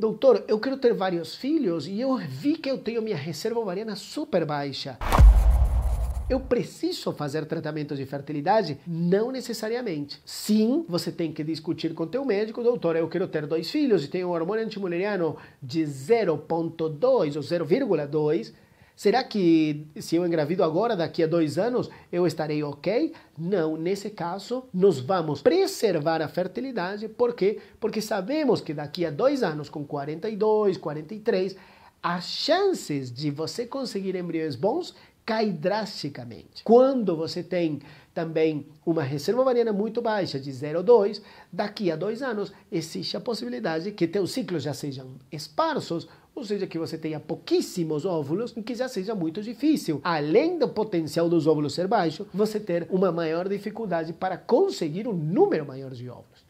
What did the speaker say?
Doutor, eu quero ter vários filhos e eu vi que eu tenho minha reserva ovariana super baixa. Eu preciso fazer tratamentos de fertilidade? Não necessariamente. Sim, você tem que discutir com teu médico, doutor, eu quero ter dois filhos e tenho um hormônio antimuleriano de 0.2 ou 0,2 Será que se eu engravido agora, daqui a dois anos, eu estarei ok? Não, nesse caso, nós vamos preservar a fertilidade. Por quê? Porque sabemos que daqui a dois anos, com 42, 43, as chances de você conseguir embriões bons cai drasticamente. Quando você tem também uma reserva ovariana muito baixa, de 0,2, daqui a dois anos existe a possibilidade que teus ciclos já sejam esparsos ou seja, que você tenha pouquíssimos óvulos, que já seja muito difícil. Além do potencial dos óvulos ser baixo, você ter uma maior dificuldade para conseguir um número maior de óvulos.